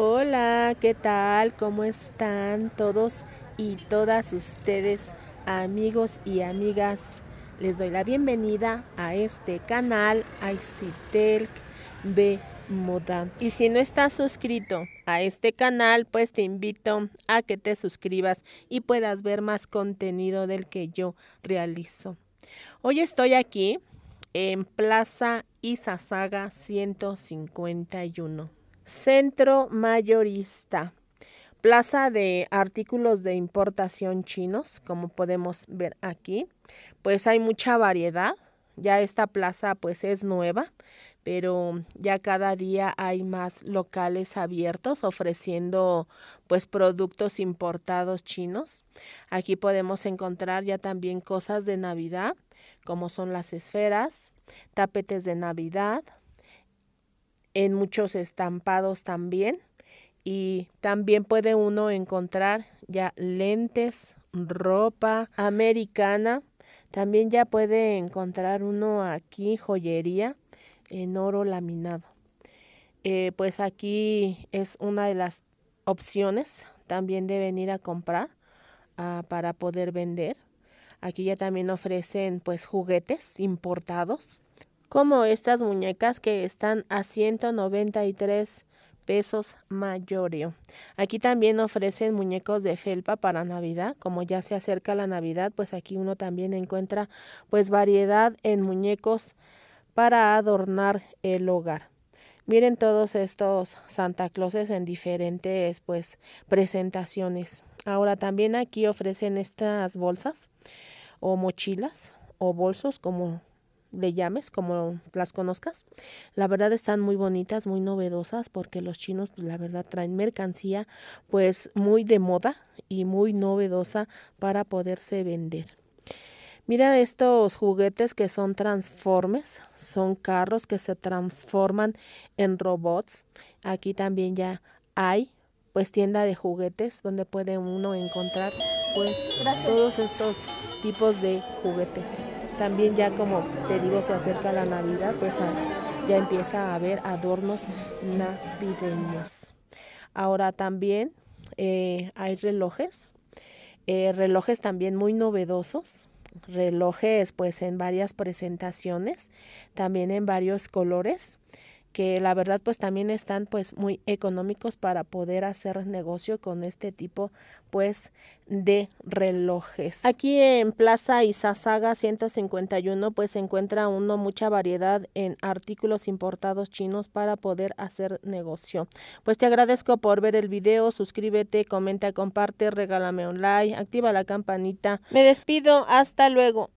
Hola, ¿qué tal? ¿Cómo están todos y todas ustedes, amigos y amigas? Les doy la bienvenida a este canal ICTELC B Moda. Y si no estás suscrito a este canal, pues te invito a que te suscribas y puedas ver más contenido del que yo realizo. Hoy estoy aquí en Plaza Isazaga 151 Centro Mayorista. Plaza de artículos de importación chinos, como podemos ver aquí. Pues hay mucha variedad. Ya esta plaza pues es nueva, pero ya cada día hay más locales abiertos ofreciendo pues productos importados chinos. Aquí podemos encontrar ya también cosas de Navidad, como son las esferas, tapetes de Navidad, en muchos estampados también. Y también puede uno encontrar ya lentes, ropa americana. También ya puede encontrar uno aquí joyería en oro laminado. Eh, pues aquí es una de las opciones también de venir a comprar ah, para poder vender. Aquí ya también ofrecen pues juguetes importados como estas muñecas que están a 193 pesos mayorio. Aquí también ofrecen muñecos de felpa para Navidad, como ya se acerca la Navidad, pues aquí uno también encuentra pues variedad en muñecos para adornar el hogar. Miren todos estos Santa Clauses en diferentes pues presentaciones. Ahora también aquí ofrecen estas bolsas o mochilas o bolsos como le llames, como las conozcas. La verdad están muy bonitas, muy novedosas, porque los chinos, pues, la verdad, traen mercancía pues muy de moda y muy novedosa para poderse vender. Mira estos juguetes que son transformes, son carros que se transforman en robots. Aquí también ya hay pues tienda de juguetes donde puede uno encontrar pues todos estos tipos de juguetes. También ya como te digo, se acerca la Navidad, pues ya empieza a haber adornos navideños. Ahora también eh, hay relojes, eh, relojes también muy novedosos, relojes pues en varias presentaciones, también en varios colores que la verdad pues también están pues muy económicos para poder hacer negocio con este tipo pues de relojes. Aquí en Plaza Izazaga 151 pues se encuentra uno mucha variedad en artículos importados chinos para poder hacer negocio. Pues te agradezco por ver el video, suscríbete, comenta, comparte, regálame un like, activa la campanita. Me despido, hasta luego.